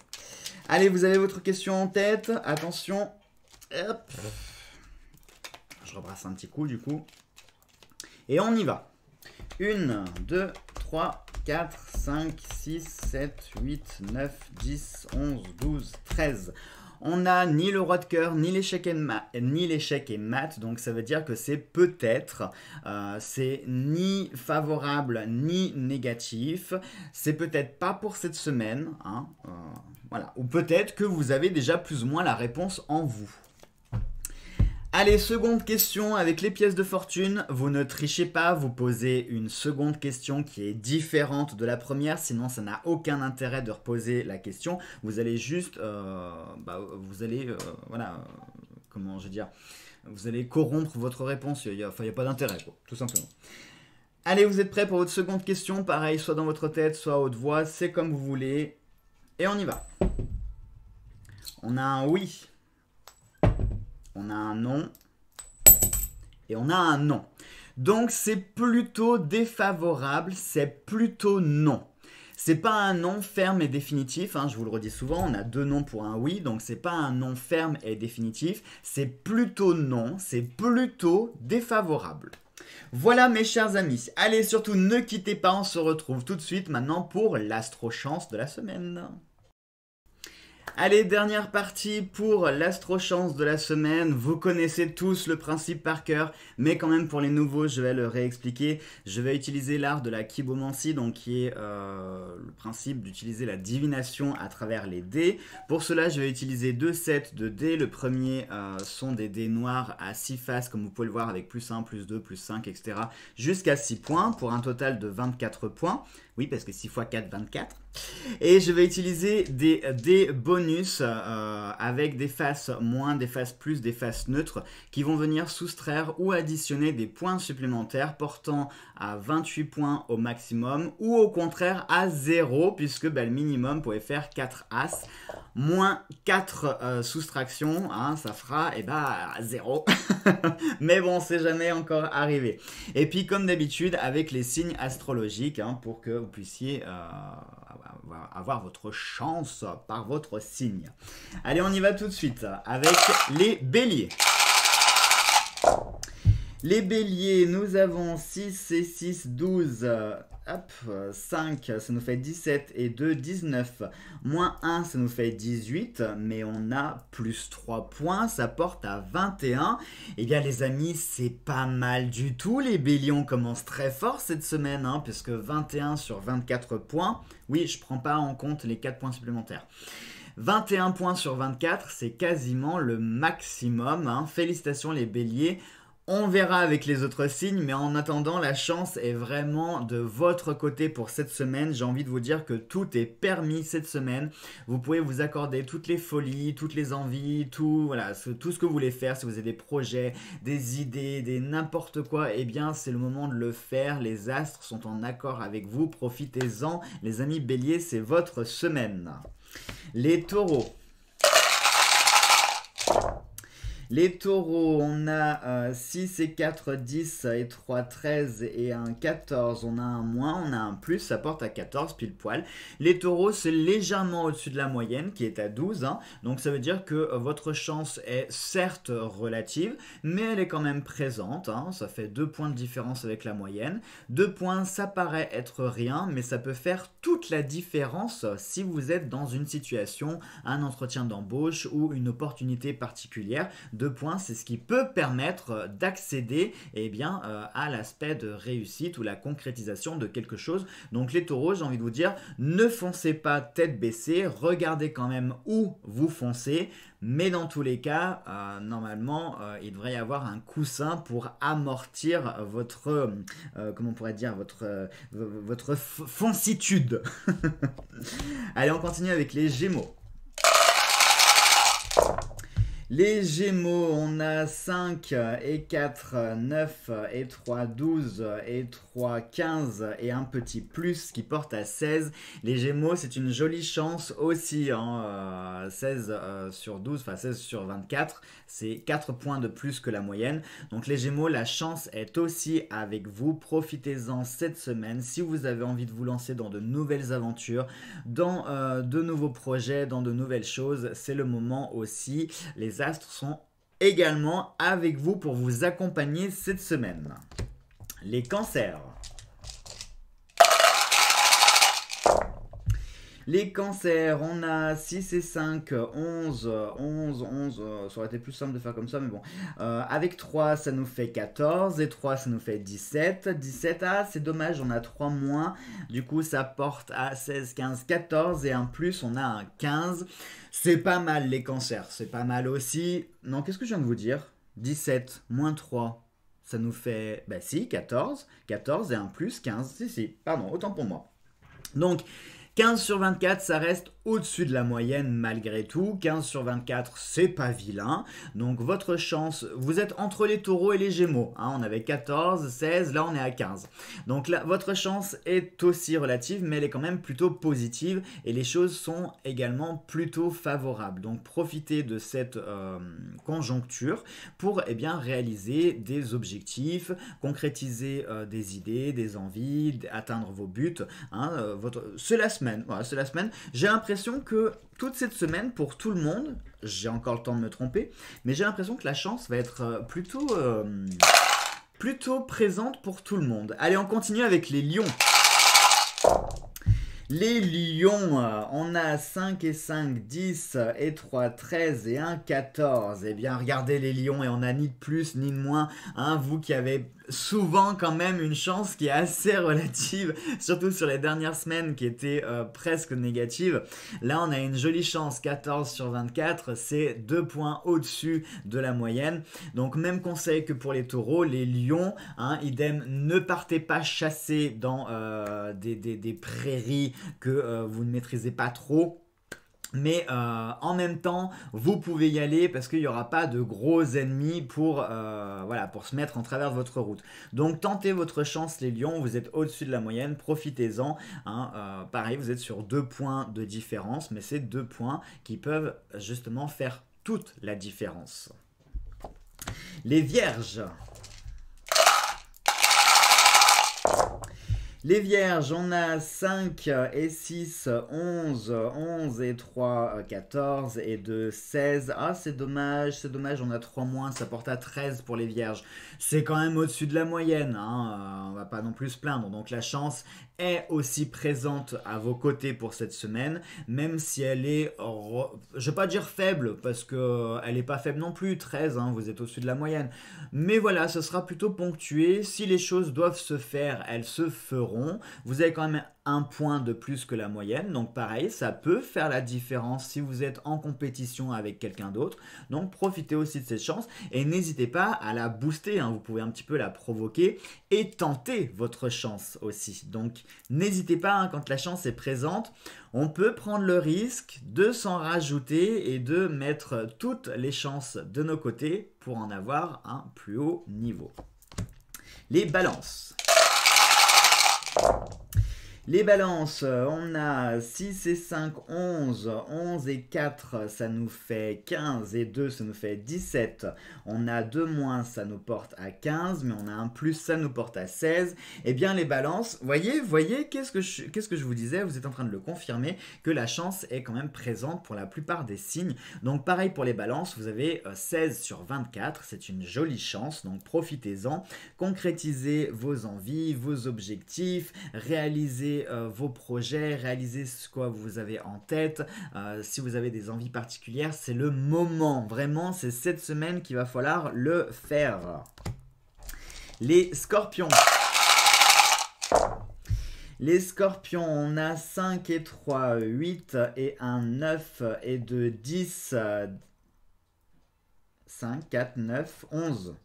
Allez, vous avez votre question en tête. Attention. Je rebrasse un petit coup du coup. Et on y va. Une, deux, trois, quatre. 5, 6, 7, 8, 9, 10, 11, 12, 13 on n'a ni le roi de cœur, ni l'échec et, ma ni et mat, donc ça veut dire que c'est peut-être, euh, c'est ni favorable ni négatif, c'est peut-être pas pour cette semaine, hein, euh, voilà, ou peut-être que vous avez déjà plus ou moins la réponse en vous. Allez, seconde question avec les pièces de fortune. Vous ne trichez pas, vous posez une seconde question qui est différente de la première, sinon ça n'a aucun intérêt de reposer la question. Vous allez juste, euh, bah, vous allez, euh, voilà, euh, comment je vais dire, vous allez corrompre votre réponse. Il n'y a, a, pas d'intérêt, tout simplement. Allez, vous êtes prêts pour votre seconde question Pareil, soit dans votre tête, soit à haute voix, c'est comme vous voulez. Et on y va. On a un oui on a un non et on a un non. Donc c'est plutôt défavorable, c'est plutôt non. C'est pas un non ferme et définitif, hein, je vous le redis souvent, on a deux noms pour un oui, donc c'est pas un non ferme et définitif, c'est plutôt non, c'est plutôt défavorable. Voilà mes chers amis, allez surtout ne quittez pas, on se retrouve tout de suite maintenant pour l'astrochance de la semaine. Allez, dernière partie pour l'astrochance de la semaine. Vous connaissez tous le principe par cœur, mais quand même pour les nouveaux, je vais le réexpliquer. Je vais utiliser l'art de la kibomancie, donc qui est euh, le principe d'utiliser la divination à travers les dés. Pour cela, je vais utiliser deux sets de dés. Le premier euh, sont des dés noirs à 6 faces, comme vous pouvez le voir, avec plus 1, plus 2, plus 5, etc. jusqu'à 6 points, pour un total de 24 points. Oui, parce que 6 x 4, 24. Et je vais utiliser des, des bonus euh, avec des faces moins, des faces plus, des faces neutres qui vont venir soustraire ou additionner des points supplémentaires portant à 28 points au maximum ou au contraire à 0 puisque ben, le minimum pouvait faire 4 As moins 4 euh, soustractions hein, ça fera et eh 0 ben, [laughs] mais bon c'est jamais encore arrivé et puis comme d'habitude avec les signes astrologiques hein, pour que vous puissiez euh, avoir votre chance par votre signe allez on y va tout de suite avec les béliers les béliers, nous avons 6 et 6, 12. 5, ça nous fait 17 et 2, 19. Moins 1, ça nous fait 18, mais on a plus 3 points, ça porte à 21. Eh bien les amis, c'est pas mal du tout. Les béliers, commencent très fort cette semaine, hein, puisque 21 sur 24 points. Oui, je prends pas en compte les 4 points supplémentaires. 21 points sur 24, c'est quasiment le maximum. Hein. Félicitations les béliers. On verra avec les autres signes, mais en attendant, la chance est vraiment de votre côté pour cette semaine. J'ai envie de vous dire que tout est permis cette semaine. Vous pouvez vous accorder toutes les folies, toutes les envies, tout, voilà, ce, tout ce que vous voulez faire. Si vous avez des projets, des idées, des n'importe quoi, eh bien, c'est le moment de le faire. Les astres sont en accord avec vous. Profitez-en. Les amis béliers, c'est votre semaine. Les taureaux. Les taureaux, on a 6 euh, et 4, 10 et 3, 13 et un 14. On a un moins, on a un plus, ça porte à 14 pile poil. Les taureaux, c'est légèrement au-dessus de la moyenne qui est à 12. Hein. Donc ça veut dire que euh, votre chance est certes relative, mais elle est quand même présente. Hein. Ça fait deux points de différence avec la moyenne. Deux points, ça paraît être rien, mais ça peut faire toute la différence si vous êtes dans une situation, un entretien d'embauche ou une opportunité particulière points, c'est ce qui peut permettre euh, d'accéder et eh bien, euh, à l'aspect de réussite ou la concrétisation de quelque chose. Donc les taureaux, j'ai envie de vous dire, ne foncez pas tête baissée, regardez quand même où vous foncez, mais dans tous les cas, euh, normalement, il devrait y avoir un coussin pour amortir votre, comment on pourrait dire, votre, votre foncitude. [laughs] Allez, on continue avec les Gémeaux. Les Gémeaux, on a 5 et 4, 9 et 3, 12 et 3, 15 et un petit plus qui porte à 16. Les Gémeaux, c'est une jolie chance aussi. 16 hein, euh, euh, sur 12, enfin 16 sur 24, c'est 4 points de plus que la moyenne. Donc les Gémeaux, la chance est aussi avec vous. Profitez-en cette semaine si vous avez envie de vous lancer dans de nouvelles aventures, dans euh, de nouveaux projets, dans de nouvelles choses. C'est le moment aussi. Les sont également avec vous pour vous accompagner cette semaine. Les cancers. Les cancers, on a 6 et 5, 11, 11, 11, ça aurait été plus simple de faire comme ça, mais bon. Euh, avec 3, ça nous fait 14, et 3, ça nous fait 17. 17, ah, c'est dommage, on a 3 moins, du coup, ça porte à 16, 15, 14, et un plus, on a un 15. C'est pas mal, les cancers, c'est pas mal aussi. Non, qu'est-ce que je viens de vous dire 17 moins 3, ça nous fait, bah si, 14, 14 et 1 plus 15, si, si, pardon, autant pour moi. Donc, 15 sur 24, ça reste au-dessus de la moyenne malgré tout. 15 sur 24, c'est pas vilain. Donc votre chance, vous êtes entre les taureaux et les gémeaux. Hein. on avait 14, 16, là on est à 15. Donc là, votre chance est aussi relative, mais elle est quand même plutôt positive et les choses sont également plutôt favorables. Donc profitez de cette euh, conjoncture pour eh bien, réaliser des objectifs, concrétiser euh, des idées, des envies, atteindre vos buts. Hein, euh, votre... Cela se c'est la semaine. J'ai l'impression que toute cette semaine, pour tout le monde, j'ai encore le temps de me tromper, mais j'ai l'impression que la chance va être euh, plutôt, euh, plutôt présente pour tout le monde. Allez, on continue avec les lions. Les lions, euh, on a 5 et 5, 10 et 3, 13 et 1, 14. Eh bien, regardez les lions et on a ni de plus ni de moins. un hein, vous qui avez souvent quand même une chance qui est assez relative, [laughs] surtout sur les dernières semaines qui étaient euh, presque négatives. Là, on a une jolie chance, 14 sur 24, c'est deux points au-dessus de la moyenne. Donc même conseil que pour les taureaux, les lions, hein, idem, ne partez pas chasser dans euh, des, prairies que euh, vous ne maîtrisez pas trop mais euh, en même temps, vous pouvez y aller parce qu'il n'y aura pas de gros ennemis pour, euh, voilà, pour se mettre en travers de votre route. Donc tentez votre chance les lions, vous êtes au-dessus de la moyenne, profitez-en. Hein. Euh, pareil, vous êtes sur deux points de différence, mais c'est deux points qui peuvent justement faire toute la différence. Les vierges Les vierges, on a 5 et 6, 11, 11 et 3, 14 et 2, 16. Ah, c'est dommage, c'est dommage, on a 3 moins, ça porte à 13 pour les vierges. C'est quand même au-dessus de la moyenne, on hein, euh, on va pas non plus se plaindre. Donc la chance est aussi présente à vos côtés pour cette semaine, même si elle est, je vais pas dire faible, parce qu'elle euh, n'est pas faible non plus, 13, hein, vous êtes au-dessus de la moyenne. Mais voilà, ce sera plutôt ponctué, si les choses doivent se faire, elles se feront. Vous avez quand même un point de plus que la moyenne. Donc pareil, ça peut faire la différence si vous êtes en compétition avec quelqu'un d'autre. Donc profitez aussi de cette chance et n'hésitez pas à la booster. Hein. Vous pouvez un petit peu la provoquer et tenter votre chance aussi. Donc n'hésitez pas hein, quand la chance est présente. On peut prendre le risque de s'en rajouter et de mettre toutes les chances de nos côtés pour en avoir un plus haut niveau. Les balances. Les balances, euh, on a 6 et 5, 11, 11 et 4, ça nous fait 15, et 2, ça nous fait 17. On a 2 moins, ça nous porte à 15, mais on a un plus, ça nous porte à 16. et eh bien les balances, voyez, voyez, qu'est-ce qu'est-ce que je vous disais Vous êtes en train de le confirmer, que la chance est quand même présente pour la plupart des signes. Donc pareil pour les balances, vous avez 16 euh, sur 24, c'est une jolie chance, donc profitez-en. Concrétisez vos envies, vos objectifs, réalisez euh, vos projets, réaliser ce que vous avez en tête. Euh, si vous avez des envies particulières, c'est le moment. Vraiment, c'est cette semaine qu'il va falloir le faire. Les scorpions. Les scorpions, on a 5 et 3, 8 et 1, 9 et 2, 10, 5, 4, 9, 11.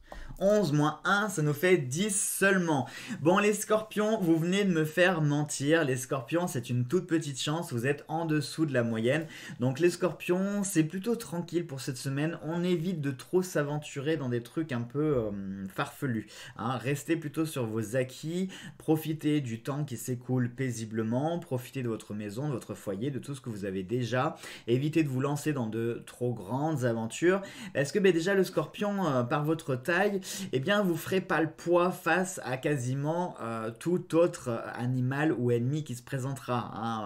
11 moins 1, ça nous fait 10 seulement. Bon, les scorpions, vous venez de me faire mentir. Les scorpions, c'est une toute petite chance, vous êtes en dessous de la moyenne. Donc les scorpions, c'est plutôt tranquille pour cette semaine. On évite de trop s'aventurer dans des trucs un peu euh, farfelus. Hein. Restez plutôt sur vos acquis, profitez du temps qui s'écoule paisiblement, profitez de votre maison, de votre foyer, de tout ce que vous avez déjà. Évitez de vous lancer dans de trop grandes aventures. Est-ce que ben, déjà, le scorpion, euh, par votre taille, et eh bien vous ferez pas le poids face à quasiment euh, tout autre euh, animal ou ennemi qui se présentera. Hein,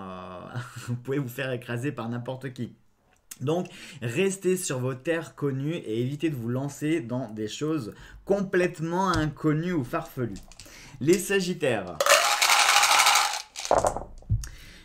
euh, [laughs] vous pouvez vous faire écraser par n'importe qui. Donc, restez sur vos terres connues et évitez de vous lancer dans des choses complètement inconnues ou farfelues. Les Sagittaires.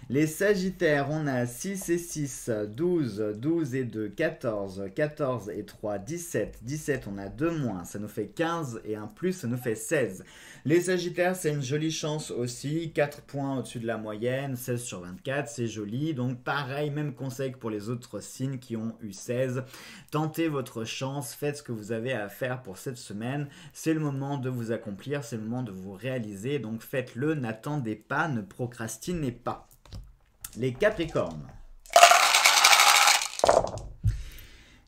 Les Sagittaires, on a 6 et 6, 12, 12 et 2, 14, 14 et 3, 17, 17, on a 2 moins, ça nous fait 15 et 1 plus, ça nous fait 16. Les Sagittaires, c'est une jolie chance aussi, 4 points au-dessus de la moyenne, 16 sur 24, c'est joli. Donc pareil, même conseil que pour les autres signes qui ont eu 16. Tentez votre chance, faites ce que vous avez à faire pour cette semaine. C'est le moment de vous accomplir, c'est le moment de vous réaliser, donc faites-le, n'attendez pas, ne procrastinez pas les Capricornes.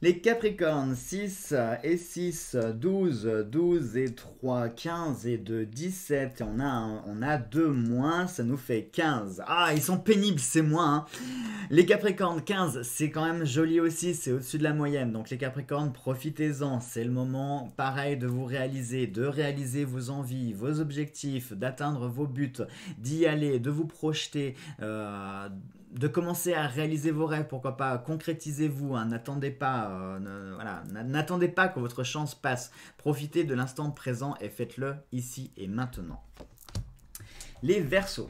Les Capricornes 6 et 6, 12, 12 et 3, 15 et 2, 17. on a, on a 2 moins, ça nous fait 15. Ah, ils sont pénibles, c'est moins. Hein. Les Capricornes 15, c'est quand même joli aussi, c'est au-dessus de la moyenne. Donc les Capricornes, profitez-en. C'est le moment, pareil, de vous réaliser, de réaliser vos envies, vos objectifs, d'atteindre vos buts, d'y aller, de vous projeter. Euh, de commencer à réaliser vos rêves, pourquoi pas, concrétisez-vous, hein, n'attendez pas, euh, n'attendez pas que votre chance passe. Profitez de l'instant présent et faites-le ici et maintenant. Les versos.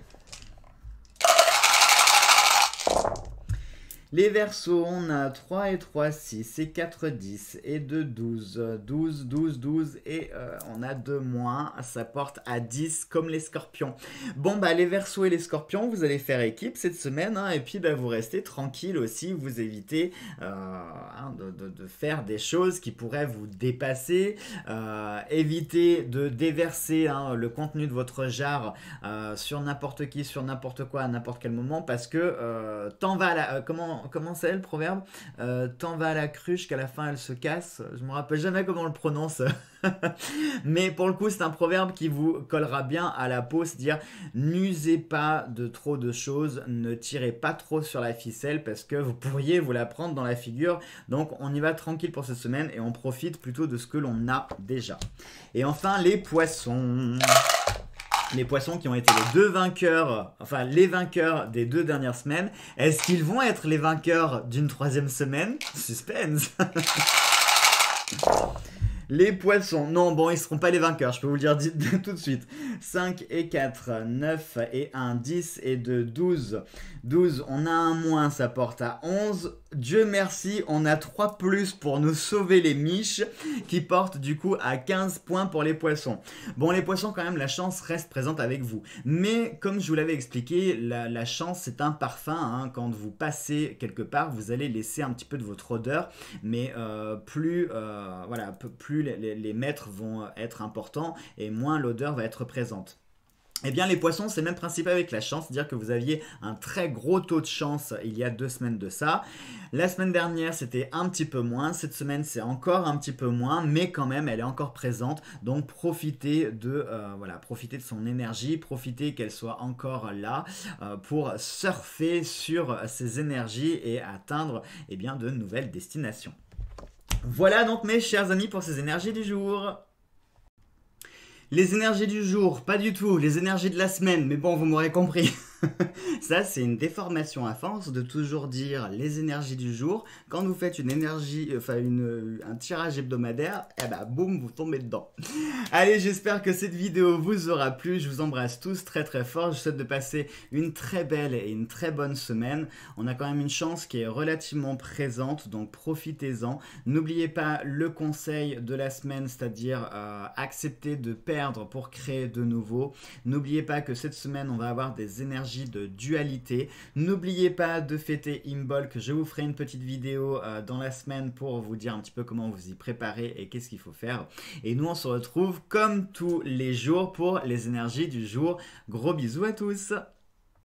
Les versos, on a 3 et 3, 6 et 4, 10 et 2, 12. 12, 12, 12 et euh, on a 2 moins. Ça porte à 10 comme les scorpions. Bon, bah les versos et les scorpions, vous allez faire équipe cette semaine. Hein, et puis, bah, vous restez tranquille aussi. Vous évitez euh, hein, de, faire des choses qui pourraient vous dépasser. Euh, évitez de déverser hein, le contenu de votre jarre sur n'importe qui, sur n'importe quoi, à n'importe quel moment. Parce que t'en va... là comment comment, c'est le proverbe euh, Tant va à la cruche qu'à la fin elle se casse. Je me rappelle jamais comment on le prononce. [laughs] Mais pour le coup, c'est un proverbe qui vous collera bien à la peau, cest dire n'usez pas de trop de choses, ne tirez pas trop sur la ficelle parce que vous pourriez vous la prendre dans la figure. Donc on y va tranquille pour cette semaine et on profite plutôt de ce que l'on a déjà. Et enfin, les poissons. Les poissons qui ont été les deux vainqueurs, enfin les vainqueurs des deux dernières semaines. Est-ce qu'ils vont être les vainqueurs d'une troisième semaine Suspense [laughs] Les poissons, non, bon, ils seront pas les vainqueurs, je peux vous le dire [laughs] tout de suite. 5 et 4, 9 et 1, 10 et 2, 12. 12, on a un moins, ça porte à 11. Dieu merci, on a 3 plus pour nous sauver les miches qui portent du coup à 15 points pour les poissons. Bon, les poissons quand même, la chance reste présente avec vous. Mais comme je vous l'avais expliqué, la, chance c'est un parfum. Hein. Quand vous passez quelque part, vous allez laisser un petit peu de votre odeur. Mais euh, plus, euh, voilà, plus les, maîtres les mètres vont être importants et moins l'odeur va être présente. Eh bien, les poissons, c'est le même principe avec la chance, dire que vous aviez un très gros taux de chance il y a deux semaines de ça. La semaine dernière, c'était un petit peu moins. Cette semaine, c'est encore un petit peu moins, mais quand même, elle est encore présente. Donc, profitez de, euh, voilà, profitez de son énergie, profitez qu'elle soit encore là euh, pour surfer sur ses énergies et atteindre, eh bien, de nouvelles destinations. Voilà donc, mes chers amis, pour ces énergies du jour. Les énergies du jour, pas du tout. Les énergies de la semaine, mais bon, vous m'aurez compris. [laughs] [laughs] ça, c'est une déformation à force de toujours dire les énergies du jour. Quand vous faites une énergie, enfin une, un tirage hebdomadaire, et eh ben boum, vous tombez dedans. [laughs] Allez, j'espère que cette vidéo vous aura plu. Je vous embrasse tous très très fort. Je souhaite de passer une très belle et une très bonne semaine. On a quand même une chance qui est relativement présente, donc profitez-en. N'oubliez pas le conseil de la semaine, c'est-à-dire euh, accepter de perdre pour créer de nouveau. N'oubliez pas que cette semaine, on va avoir des énergies de dualité. N'oubliez pas de fêter Imbolc. Je vous ferai une petite vidéo euh, dans la semaine pour vous dire un petit peu comment vous y préparez et qu'est-ce qu'il faut faire. Et nous, on se retrouve comme tous les jours pour les énergies du jour. Gros bisous à tous